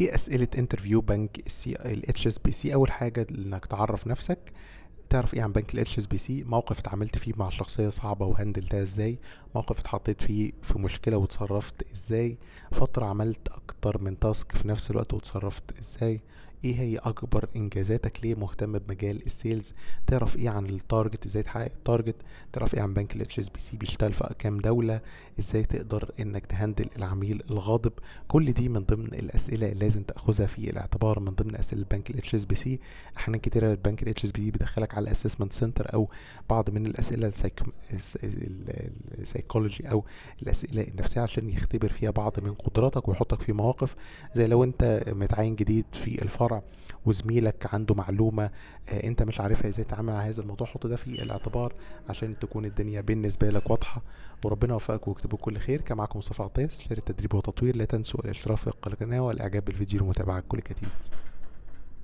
ايه اسئله انترفيو بنك السي الاتش اس بي سي اول حاجه انك تعرف نفسك تعرف ايه عن بنك الاتش اس بي سي موقف اتعاملت فيه مع شخصيه صعبه وهندلتها ازاي موقف اتحطيت فيه في مشكلة وتصرفت ازاي فترة عملت اكتر من تاسك في نفس الوقت وتصرفت ازاي ايه هي اكبر انجازاتك ليه مهتم بمجال السيلز تعرف ايه عن التارجت ازاي تحقق التارجت تعرف ايه عن بنك الاتش اس بي سي بيشتغل في كام دولة ازاي تقدر انك تهندل العميل الغاضب كل دي من ضمن الاسئلة اللي لازم تاخذها في الاعتبار من ضمن اسئلة البنك الاتش اس بي سي احنا كتيرة البنك الاتش اس بي سي بيدخلك على الاسسمنت سنتر او بعض من الاسئلة السايك... السيكولوجي او الاسئله النفسيه عشان يختبر فيها بعض من قدراتك ويحطك في مواقف زي لو انت متعين جديد في الفرع وزميلك عنده معلومه آه، انت مش عارفها ازاي تتعامل مع هذا الموضوع حط ده في الاعتبار عشان تكون الدنيا بالنسبه لك واضحه وربنا يوفقك ويكتب كل خير كان معاكم مصطفى عطيس شركه التدريب والتطوير لا تنسوا الاشتراك في القناه والاعجاب بالفيديو ومتابعه كل جديد